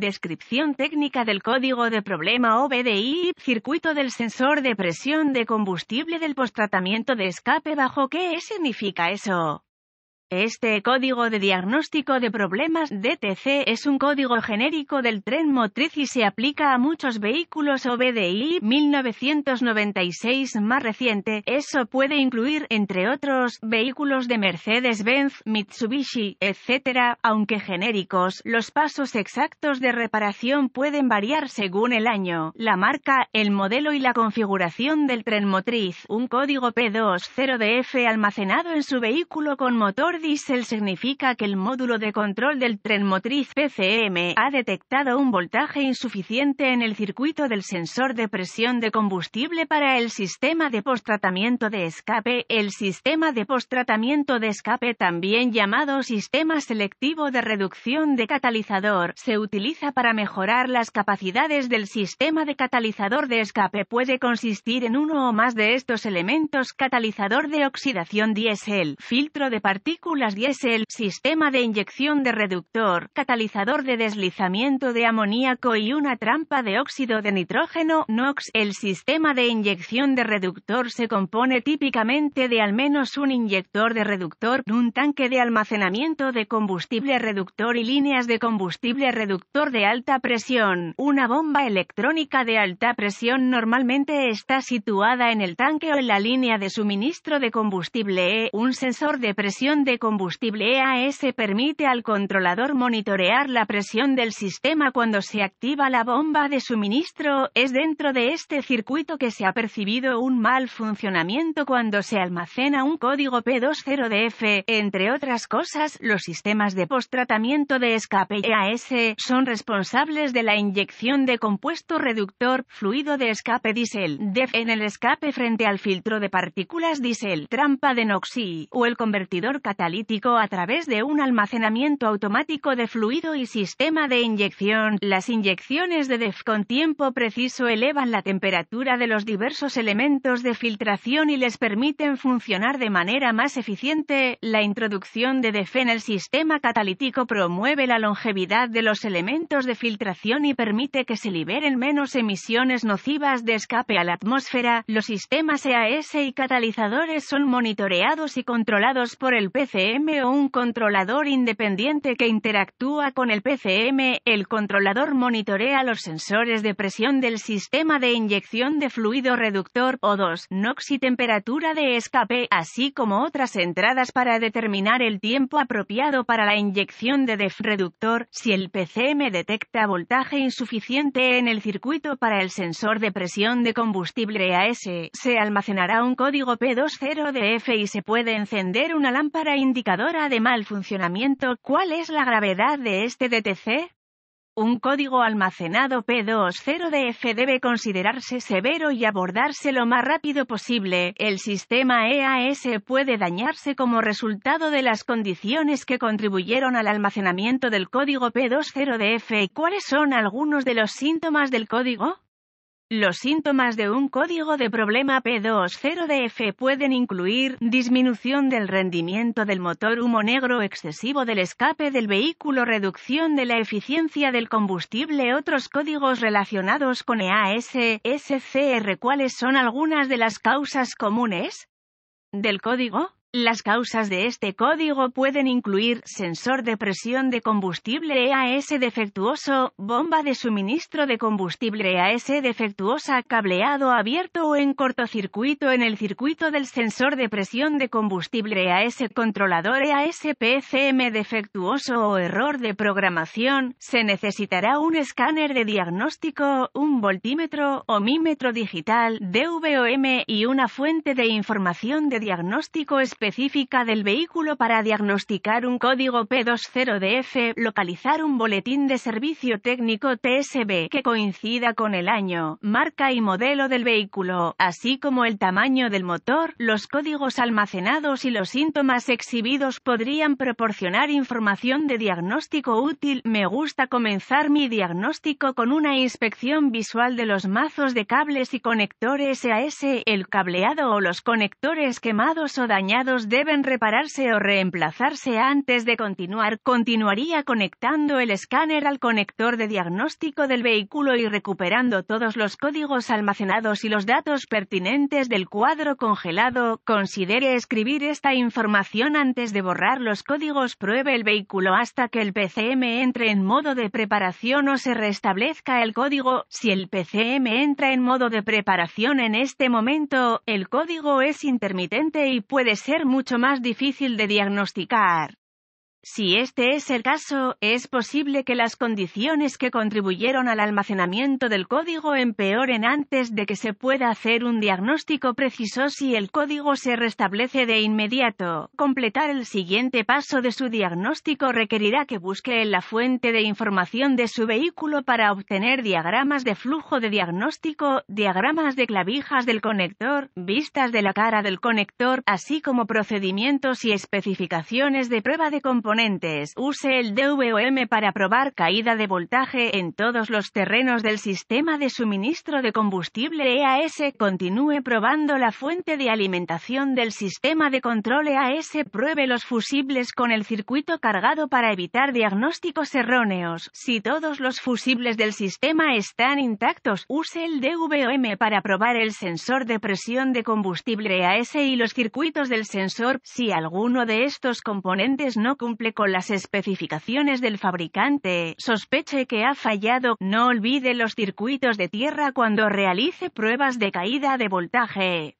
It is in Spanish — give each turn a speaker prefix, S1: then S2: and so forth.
S1: Descripción técnica del código de problema OBDI, circuito del sensor de presión de combustible del postratamiento de escape bajo ¿Qué significa eso? Este código de diagnóstico de problemas DTC es un código genérico del tren motriz y se aplica a muchos vehículos OBDI 1996 más reciente. Eso puede incluir, entre otros, vehículos de Mercedes-Benz, Mitsubishi, etc. Aunque genéricos, los pasos exactos de reparación pueden variar según el año, la marca, el modelo y la configuración del tren motriz. Un código P20DF almacenado en su vehículo con motor Diesel significa que el módulo de control del tren motriz PCM ha detectado un voltaje insuficiente en el circuito del sensor de presión de combustible para el sistema de postratamiento de escape, el sistema de postratamiento de escape también llamado sistema selectivo de reducción de catalizador, se utiliza para mejorar las capacidades del sistema de catalizador de escape puede consistir en uno o más de estos elementos catalizador de oxidación diésel, filtro de partículas moléculas diésel, sistema de inyección de reductor, catalizador de deslizamiento de amoníaco y una trampa de óxido de nitrógeno, NOx. El sistema de inyección de reductor se compone típicamente de al menos un inyector de reductor, un tanque de almacenamiento de combustible reductor y líneas de combustible reductor de alta presión. Una bomba electrónica de alta presión normalmente está situada en el tanque o en la línea de suministro de combustible, e. un sensor de presión de combustible EAS permite al controlador monitorear la presión del sistema cuando se activa la bomba de suministro. Es dentro de este circuito que se ha percibido un mal funcionamiento cuando se almacena un código P20DF. Entre otras cosas, los sistemas de postratamiento de escape EAS son responsables de la inyección de compuesto reductor fluido de escape diésel DEF en el escape frente al filtro de partículas diésel, trampa de Noxi o el convertidor catalítico catalítico a través de un almacenamiento automático de fluido y sistema de inyección. Las inyecciones de DEF con tiempo preciso elevan la temperatura de los diversos elementos de filtración y les permiten funcionar de manera más eficiente. La introducción de DEF en el sistema catalítico promueve la longevidad de los elementos de filtración y permite que se liberen menos emisiones nocivas de escape a la atmósfera. Los sistemas EAS y catalizadores son monitoreados y controlados por el PC PCM o un controlador independiente que interactúa con el PCM, el controlador monitorea los sensores de presión del sistema de inyección de fluido reductor O2, NOx y temperatura de escape, así como otras entradas para determinar el tiempo apropiado para la inyección de DEF reductor. Si el PCM detecta voltaje insuficiente en el circuito para el sensor de presión de combustible AS, se almacenará un código P20DF e y se puede encender una lámpara indicadora de mal funcionamiento, ¿cuál es la gravedad de este DTC? Un código almacenado P20DF debe considerarse severo y abordarse lo más rápido posible. El sistema EAS puede dañarse como resultado de las condiciones que contribuyeron al almacenamiento del código P20DF. ¿Cuáles son algunos de los síntomas del código? Los síntomas de un código de problema P20DF pueden incluir disminución del rendimiento del motor, humo negro excesivo del escape del vehículo, reducción de la eficiencia del combustible. Otros códigos relacionados con EAS, SCR, ¿cuáles son algunas de las causas comunes del código? Las causas de este código pueden incluir sensor de presión de combustible EAS defectuoso, bomba de suministro de combustible EAS defectuosa, cableado abierto o en cortocircuito en el circuito del sensor de presión de combustible EAS, controlador EAS PCM defectuoso o error de programación. Se necesitará un escáner de diagnóstico, un voltímetro o digital, DVOM y una fuente de información de diagnóstico específica específica del vehículo para diagnosticar un código P20DF, localizar un boletín de servicio técnico TSB que coincida con el año, marca y modelo del vehículo, así como el tamaño del motor, los códigos almacenados y los síntomas exhibidos podrían proporcionar información de diagnóstico útil. Me gusta comenzar mi diagnóstico con una inspección visual de los mazos de cables y conectores AS, el cableado o los conectores quemados o dañados deben repararse o reemplazarse antes de continuar. Continuaría conectando el escáner al conector de diagnóstico del vehículo y recuperando todos los códigos almacenados y los datos pertinentes del cuadro congelado. Considere escribir esta información antes de borrar los códigos. Pruebe el vehículo hasta que el PCM entre en modo de preparación o se restablezca el código. Si el PCM entra en modo de preparación en este momento, el código es intermitente y puede ser mucho más difícil de diagnosticar. Si este es el caso, es posible que las condiciones que contribuyeron al almacenamiento del código empeoren antes de que se pueda hacer un diagnóstico preciso si el código se restablece de inmediato. Completar el siguiente paso de su diagnóstico requerirá que busque en la fuente de información de su vehículo para obtener diagramas de flujo de diagnóstico, diagramas de clavijas del conector, vistas de la cara del conector, así como procedimientos y especificaciones de prueba de componentes Use el DVOM para probar caída de voltaje en todos los terrenos del sistema de suministro de combustible EAS. Continúe probando la fuente de alimentación del sistema de control EAS. Pruebe los fusibles con el circuito cargado para evitar diagnósticos erróneos. Si todos los fusibles del sistema están intactos, use el DVOM para probar el sensor de presión de combustible EAS y los circuitos del sensor. Si alguno de estos componentes no cumple con las especificaciones del fabricante, sospeche que ha fallado, no olvide los circuitos de tierra cuando realice pruebas de caída de voltaje.